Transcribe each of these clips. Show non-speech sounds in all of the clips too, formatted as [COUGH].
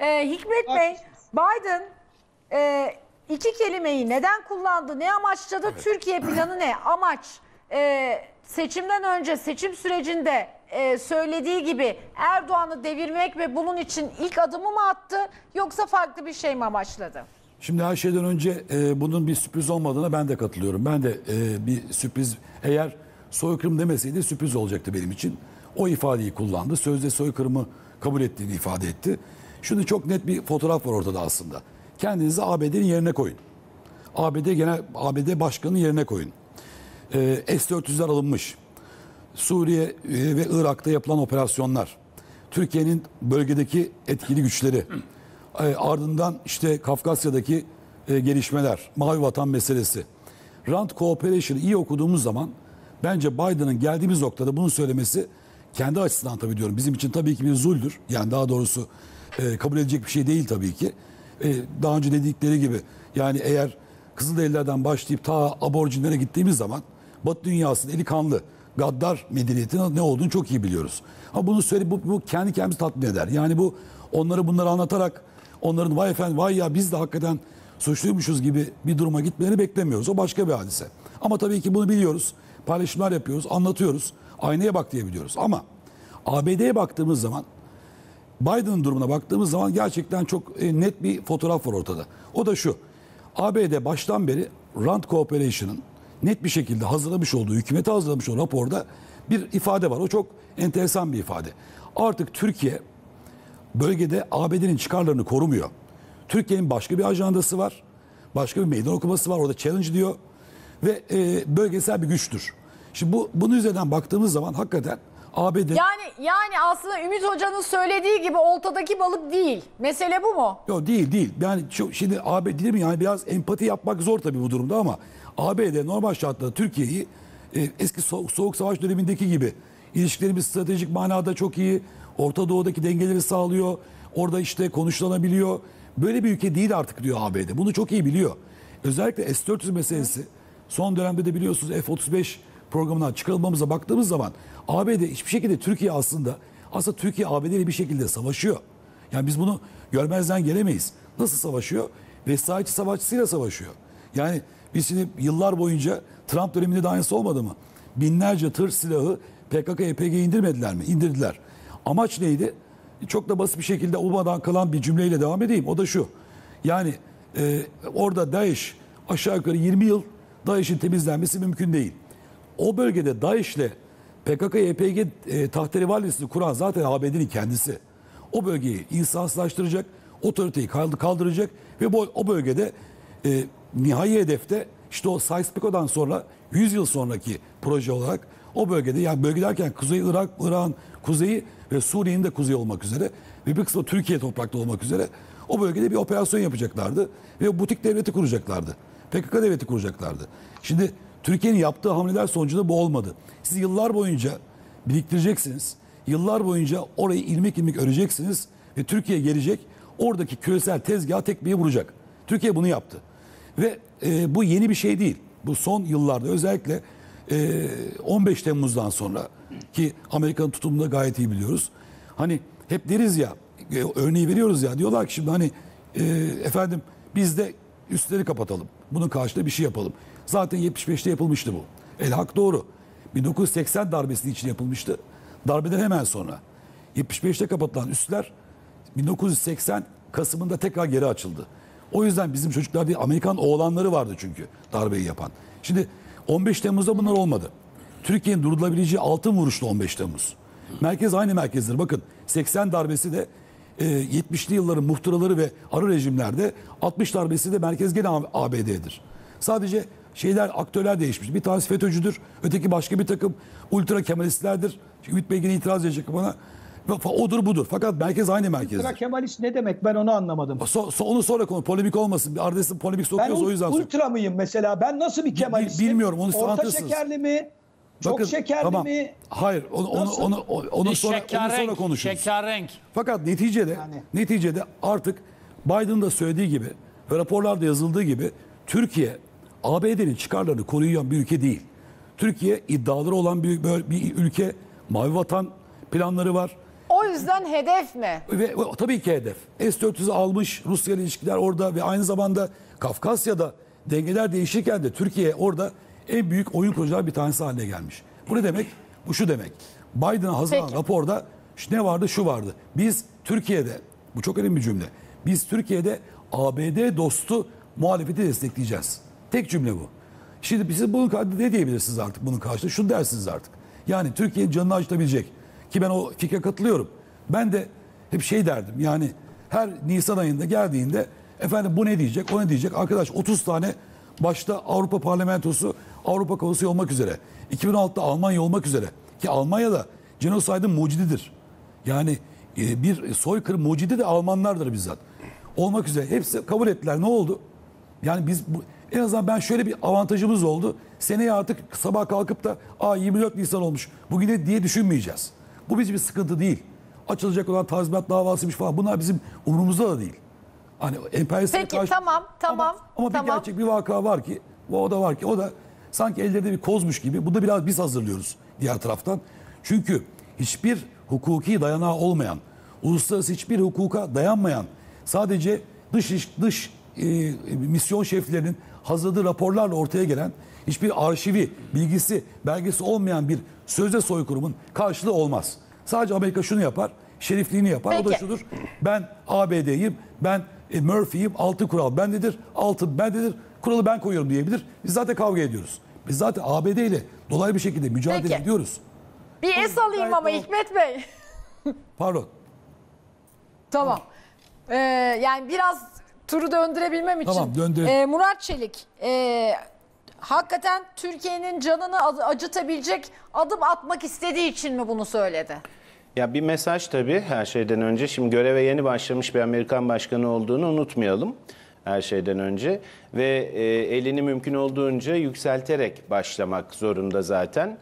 Ee, Hikmet Bey, Biden e, iki kelimeyi neden kullandı, ne amaçladı, Türkiye planı ne, amaç? E, seçimden önce, seçim sürecinde e, söylediği gibi Erdoğan'ı devirmek ve bunun için ilk adımı mı attı yoksa farklı bir şey mi amaçladı? Şimdi her şeyden önce e, bunun bir sürpriz olmadığına ben de katılıyorum. Ben de e, bir sürpriz eğer soykırım demeseydi sürpriz olacaktı benim için. O ifadeyi kullandı. Sözde soykırımı kabul ettiğini ifade etti. Şimdi çok net bir fotoğraf var ortada aslında. Kendinizi ABD'nin yerine koyun. ABD genel ABD başkanının yerine koyun. E, ee, S-400'ler alınmış. Suriye e, ve Irak'ta yapılan operasyonlar. Türkiye'nin bölgedeki etkili güçleri. E, ardından işte Kafkasya'daki e, gelişmeler. Mavi vatan meselesi. Rand Cooperation'ı iyi okuduğumuz zaman bence Biden'ın geldiğimiz noktada bunu söylemesi kendi açısından tabii diyorum. Bizim için tabii ki bir zuldür. Yani daha doğrusu e, kabul edecek bir şey değil tabii ki. E, daha önce dedikleri gibi yani eğer Kızılderililerden başlayıp ta aborjinlere gittiğimiz zaman Batı dünyasının eli kanlı gaddar medeniyetinin ne olduğunu çok iyi biliyoruz. Ama bunu söyleyip bu, bu kendi kendimizi tatmin eder. Yani bu onları bunları anlatarak onların vay efendim vay ya biz de hakikaten suçluymuşuz gibi bir duruma gitmelerini beklemiyoruz. O başka bir hadise. Ama tabii ki bunu biliyoruz. Paylaşımlar yapıyoruz, anlatıyoruz. Aynaya bak diyebiliyoruz. Ama ABD'ye baktığımız zaman Biden'ın durumuna baktığımız zaman gerçekten çok e, net bir fotoğraf var ortada. O da şu. ABD baştan beri Rand Cooperation'ın net bir şekilde hazırlamış olduğu, hükümete hazırlamış olduğu raporda bir ifade var. O çok enteresan bir ifade. Artık Türkiye bölgede ABD'nin çıkarlarını korumuyor. Türkiye'nin başka bir ajandası var. Başka bir meydan okuması var. Orada challenge diyor. Ve e, bölgesel bir güçtür. Şimdi bu, bunun üzerinden baktığımız zaman hakikaten ABD... Yani yani aslında Ümit Hoca'nın söylediği gibi oltadaki balık değil. Mesele bu mu? Yok değil değil. Yani şu, şimdi ABD değil mi? Yani biraz empati yapmak zor tabii bu durumda ama ABD normal şartlarda Türkiye'yi e, eski so soğuk savaş dönemindeki gibi ilişkilerimiz stratejik manada çok iyi. Orta Doğu'daki dengeleri sağlıyor. Orada işte konuşlanabiliyor. Böyle bir ülke değil artık diyor ABD. Bunu çok iyi biliyor. Özellikle S-400 meselesi. Son dönemde de biliyorsunuz F-35 programından çıkarılmamıza baktığımız zaman ABD hiçbir şekilde Türkiye aslında aslında Türkiye ABD ile bir şekilde savaşıyor. Yani biz bunu görmezden gelemeyiz. Nasıl savaşıyor? Vesayetçi savaşçısıyla savaşıyor. Yani biz şimdi yıllar boyunca Trump döneminde de aynısı olmadı mı? Binlerce tır silahı PKK'ya YPG'ye indirmediler mi? İndirdiler. Amaç neydi? Çok da basit bir şekilde olmadan kalan bir cümleyle devam edeyim. O da şu. Yani e, orada DAEŞ aşağı yukarı 20 yıl DAEŞ'in temizlenmesi mümkün değil o bölgede DAEŞ'le PKK-YPG e, tahterivalisini kuran zaten ABD'nin kendisi. O bölgeyi insansızlaştıracak, otoriteyi kaldıracak ve bu, o bölgede e, nihai hedefte işte o Sykes-Picot'dan sonra 100 yıl sonraki proje olarak o bölgede yani bölge derken Kuzey Irak, Irak'ın kuzeyi ve Suriye'nin de kuzeyi olmak üzere ve bir kısmı Türkiye topraklı olmak üzere o bölgede bir operasyon yapacaklardı ve butik devleti kuracaklardı. PKK devleti kuracaklardı. Şimdi Türkiye'nin yaptığı hamleler sonucunda bu olmadı. Siz yıllar boyunca biriktireceksiniz. Yıllar boyunca orayı ilmek ilmek öreceksiniz ve Türkiye gelecek. Oradaki küresel tezgahı tekmeye vuracak. Türkiye bunu yaptı. Ve e, bu yeni bir şey değil. Bu son yıllarda özellikle e, 15 Temmuz'dan sonra ki Amerika'nın tutumunu da gayet iyi biliyoruz. Hani hep deriz ya, e, örneği veriyoruz ya diyorlar ki şimdi hani e, efendim de. Üstleri kapatalım. Bunun karşılığında bir şey yapalım. Zaten 75'te yapılmıştı bu. El hak doğru. 1980 darbesi için yapılmıştı. Darbeden hemen sonra. 75'te kapatılan üstler 1980 Kasım'ında tekrar geri açıldı. O yüzden bizim çocuklar değil Amerikan oğlanları vardı çünkü darbeyi yapan. Şimdi 15 Temmuz'da bunlar olmadı. Türkiye'nin durulabileceği altın vuruşlu 15 Temmuz. Merkez aynı merkezdir. Bakın 80 darbesi de e, ee, 70'li yılların muhtıraları ve arı rejimlerde 60 darbesi de merkez gene ABD'dir. Sadece şeyler aktörler değişmiş. Bir tanesi FETÖ'cüdür, öteki başka bir takım ultra kemalistlerdir. Şimdi Ümit Bey yine itiraz edecek bana. Odur budur. Fakat merkez aynı merkez. Ultra Kemalist ne demek ben onu anlamadım. So, so, onu sonra konu. Polemik olmasın. Ardesi polemik sokuyoruz ben o yüzden. Ben ultra mıyım mesela? Ben nasıl bir Kemalist? Bilmiyorum onu Orta şekerli mi? Çok Bakın, şekerli tamam. mi? Hayır, onu onu onu, onu, onu sonra şekerrenk, onu sonra konuşuruz. Şekerrenk. Fakat neticede yani. neticede artık Biden da söylediği gibi ve raporlarda yazıldığı gibi Türkiye ABD'nin çıkarlarını koruyan bir ülke değil. Türkiye iddiaları olan bir böyle bir ülke, mavi vatan planları var. O yüzden hedef mi? Ve, ve tabii ki hedef. S-400'ü almış Rusya ile ilişkiler orada ve aynı zamanda Kafkasya'da dengeler değişirken de Türkiye orada en büyük oyun kurucular bir tanesi haline gelmiş. Bu ne demek? Bu şu demek. Biden'a hazırlanan raporda işte ne vardı şu vardı. Biz Türkiye'de bu çok önemli bir cümle. Biz Türkiye'de ABD dostu muhalefeti destekleyeceğiz. Tek cümle bu. Şimdi siz bunun ne diyebilirsiniz artık bunun karşılığı? Şunu dersiniz artık. Yani Türkiye'nin canını acıtabilecek. Ki ben o fikre katılıyorum. Ben de hep şey derdim yani her Nisan ayında geldiğinde efendim bu ne diyecek o ne diyecek. Arkadaş 30 tane başta Avrupa Parlamentosu Avrupa Konseyi olmak üzere, 2006'da Almanya olmak üzere ki Almanya da genosaydın mucididir. Yani e, bir soykırım mucidi de Almanlardır bizzat. Olmak üzere hepsi kabul ettiler. Ne oldu? Yani biz bu, en azından ben şöyle bir avantajımız oldu. Seneye artık sabah kalkıp da a 24 Nisan olmuş. bugüne diye düşünmeyeceğiz. Bu bizim bir sıkıntı değil. Açılacak olan tazminat davasıymış falan. Bunlar bizim umurumuzda da değil. Hani emperyalistler Peki karşı... tamam tamam. Ama, ama tamam. bir gerçek bir vaka var ki o da var ki o da Sanki ellerinde bir kozmuş gibi. Bunu da biraz biz hazırlıyoruz diğer taraftan. Çünkü hiçbir hukuki dayanağı olmayan, uluslararası hiçbir hukuka dayanmayan, sadece dış iş, dış e, misyon şeflerinin hazırladığı raporlarla ortaya gelen hiçbir arşivi, bilgisi, belgesi olmayan bir sözde soykırımın karşılığı olmaz. Sadece Amerika şunu yapar, şerifliğini yapar. Peki. O da şudur. Ben ABD'yim, ben e, Murphy'yim, altı kural bendedir, altı bendedir, kuralı ben koyuyorum diyebilir. Biz zaten kavga ediyoruz. Biz zaten ABD ile dolaylı bir şekilde mücadele Peki. ediyoruz. Bir es alayım ama Hikmet Bey. Pardon. [LAUGHS] Tamam. Ee, yani biraz turu döndürebilmem için. Tamam, döndürelim. Ee, Murat Çelik, e, hakikaten Türkiye'nin canını acıtabilecek adım atmak istediği için mi bunu söyledi? Ya bir mesaj tabii her şeyden önce. Şimdi göreve yeni başlamış bir Amerikan başkanı olduğunu unutmayalım her şeyden önce ve e, elini mümkün olduğunca yükselterek başlamak zorunda zaten.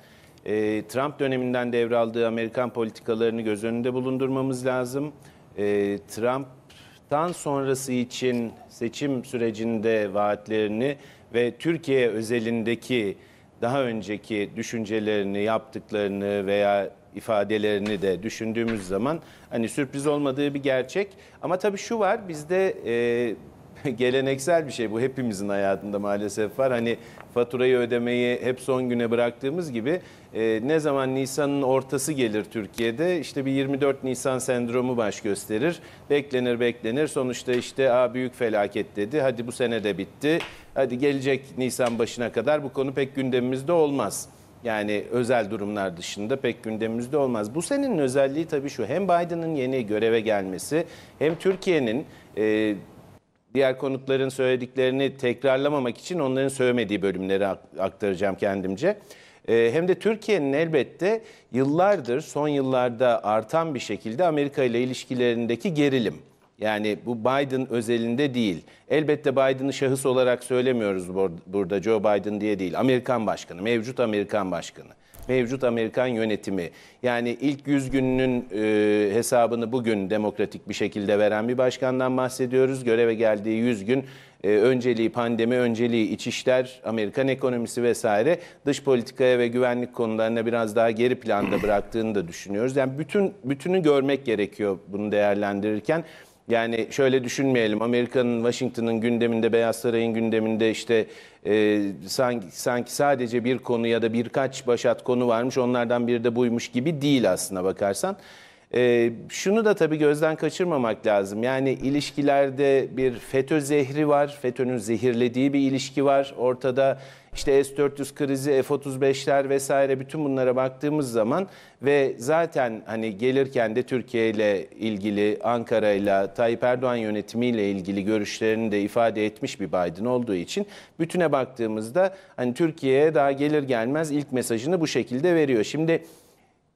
E, Trump döneminden devraldığı Amerikan politikalarını göz önünde bulundurmamız lazım. E, Trump'tan sonrası için seçim sürecinde vaatlerini ve Türkiye özelindeki daha önceki düşüncelerini, yaptıklarını veya ifadelerini de düşündüğümüz zaman hani sürpriz olmadığı bir gerçek. Ama tabii şu var bizde e, [LAUGHS] geleneksel bir şey bu hepimizin hayatında maalesef var. Hani faturayı ödemeyi hep son güne bıraktığımız gibi e, ne zaman Nisan'ın ortası gelir Türkiye'de işte bir 24 Nisan sendromu baş gösterir. Beklenir beklenir sonuçta işte a büyük felaket dedi hadi bu sene de bitti. Hadi gelecek Nisan başına kadar bu konu pek gündemimizde olmaz. Yani özel durumlar dışında pek gündemimizde olmaz. Bu senin özelliği tabii şu hem Biden'ın yeni göreve gelmesi hem Türkiye'nin... E, Diğer konukların söylediklerini tekrarlamamak için onların söylemediği bölümleri aktaracağım kendimce. Ee, hem de Türkiye'nin elbette yıllardır, son yıllarda artan bir şekilde Amerika ile ilişkilerindeki gerilim. Yani bu Biden özelinde değil. Elbette Biden'ı şahıs olarak söylemiyoruz burada Joe Biden diye değil. Amerikan başkanı, mevcut Amerikan başkanı, mevcut Amerikan yönetimi. Yani ilk 100 gününün e, hesabını bugün demokratik bir şekilde veren bir başkandan bahsediyoruz. Göreve geldiği 100 gün e, önceliği pandemi, önceliği iç işler, Amerikan ekonomisi vesaire dış politikaya ve güvenlik konularına biraz daha geri planda bıraktığını da düşünüyoruz. Yani bütün bütünü görmek gerekiyor bunu değerlendirirken. Yani şöyle düşünmeyelim Amerika'nın, Washington'ın gündeminde, Beyaz Saray'ın gündeminde işte e, sanki, sanki sadece bir konu ya da birkaç başat konu varmış onlardan biri de buymuş gibi değil aslına bakarsan. E, şunu da tabii gözden kaçırmamak lazım. Yani ilişkilerde bir FETÖ zehri var. FETÖ'nün zehirlediği bir ilişki var. Ortada işte S-400 krizi, F-35'ler vesaire bütün bunlara baktığımız zaman ve zaten hani gelirken de Türkiye ile ilgili, Ankara ile Tayyip Erdoğan yönetimiyle ilgili görüşlerini de ifade etmiş bir Biden olduğu için bütüne baktığımızda hani Türkiye'ye daha gelir gelmez ilk mesajını bu şekilde veriyor. Şimdi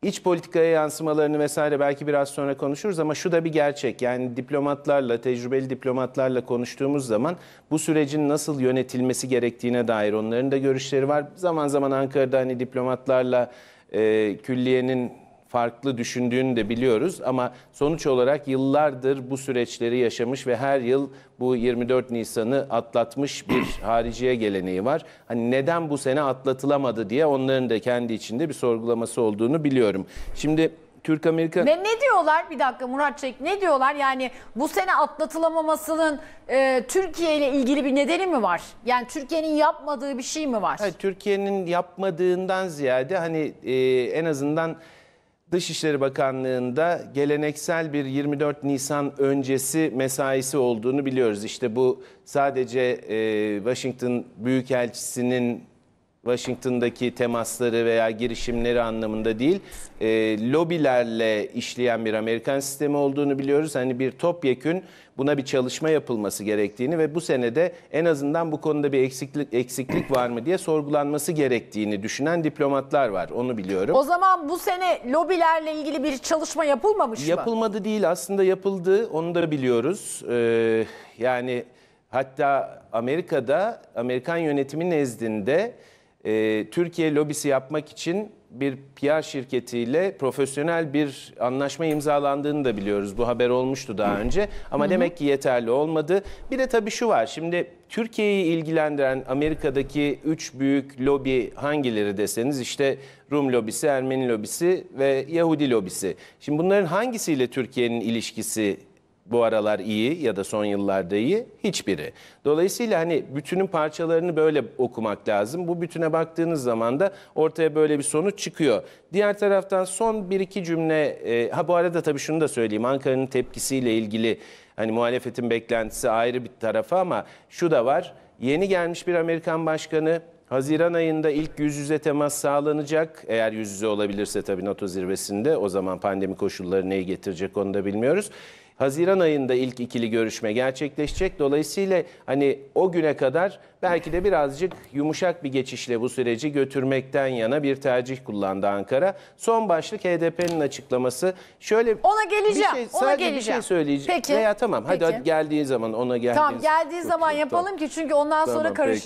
İç politikaya yansımalarını vesaire belki biraz sonra konuşuruz ama şu da bir gerçek. Yani diplomatlarla, tecrübeli diplomatlarla konuştuğumuz zaman bu sürecin nasıl yönetilmesi gerektiğine dair onların da görüşleri var. Zaman zaman Ankara'da hani diplomatlarla e, külliyenin farklı düşündüğünü de biliyoruz ama sonuç olarak yıllardır bu süreçleri yaşamış ve her yıl bu 24 Nisan'ı atlatmış bir [CLEARS THROAT] hariciye geleneği var. Hani neden bu sene atlatılamadı diye onların da kendi içinde bir sorgulaması olduğunu biliyorum. Şimdi Türk Amerika Ve ne diyorlar bir dakika Murat Çek ne diyorlar yani bu sene atlatılamamasının e, Türkiye ile ilgili bir nedeni mi var? Yani Türkiye'nin yapmadığı bir şey mi var? Hayır, Türkiye'nin yapmadığından ziyade hani e, en azından Dışişleri Bakanlığı'nda geleneksel bir 24 Nisan öncesi mesaisi olduğunu biliyoruz. İşte bu sadece e, Washington Büyükelçisi'nin Washington'daki temasları veya girişimleri anlamında değil, e, lobilerle işleyen bir Amerikan sistemi olduğunu biliyoruz. Hani bir topyekün buna bir çalışma yapılması gerektiğini ve bu senede en azından bu konuda bir eksiklik eksiklik var mı diye sorgulanması gerektiğini düşünen diplomatlar var. Onu biliyorum. O zaman bu sene lobilerle ilgili bir çalışma yapılmamış mı? Yapılmadı değil, aslında yapıldı. Onu da biliyoruz. Ee, yani hatta Amerika'da Amerikan yönetimi nezdinde e, Türkiye lobisi yapmak için bir PR şirketiyle profesyonel bir anlaşma imzalandığını da biliyoruz. Bu haber olmuştu daha önce ama Hı-hı. demek ki yeterli olmadı. Bir de tabii şu var şimdi Türkiye'yi ilgilendiren Amerika'daki üç büyük lobi hangileri deseniz işte Rum lobisi, Ermeni lobisi ve Yahudi lobisi. Şimdi bunların hangisiyle Türkiye'nin ilişkisi bu aralar iyi ya da son yıllarda iyi hiçbiri. Dolayısıyla hani bütünün parçalarını böyle okumak lazım. Bu bütüne baktığınız zaman da ortaya böyle bir sonuç çıkıyor. Diğer taraftan son bir iki cümle e, ha bu arada tabii şunu da söyleyeyim Ankara'nın tepkisiyle ilgili hani muhalefetin beklentisi ayrı bir tarafa ama şu da var. Yeni gelmiş bir Amerikan başkanı Haziran ayında ilk yüz yüze temas sağlanacak. Eğer yüz yüze olabilirse tabii NATO zirvesinde o zaman pandemi koşulları neyi getirecek onu da bilmiyoruz. Haziran ayında ilk ikili görüşme gerçekleşecek. Dolayısıyla hani o güne kadar belki de birazcık yumuşak bir geçişle bu süreci götürmekten yana bir tercih kullandı Ankara. Son başlık HDP'nin açıklaması. Şöyle ona şey geleceğim. Bir şey, ona sadece geleceğim. bir şey söyleyeceğim. Peki. Veya tamam hadi, peki. hadi geldiği zaman ona geldiği Tamam geldiği zaman yapalım tamam. ki çünkü ondan tamam, sonra karışacak.